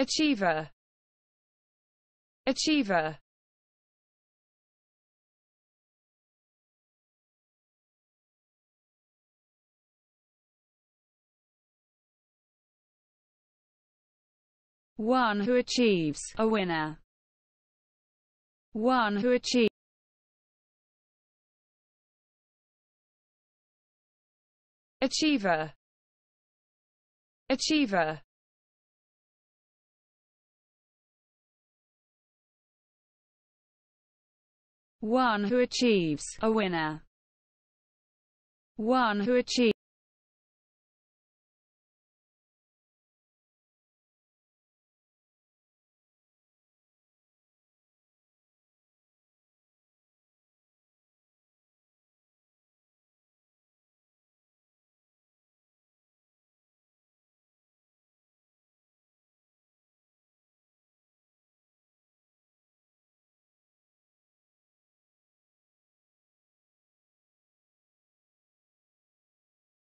Achiever. Achiever. One who achieves a winner. One who achieves Achiever Achiever One who achieves a winner. One who achieves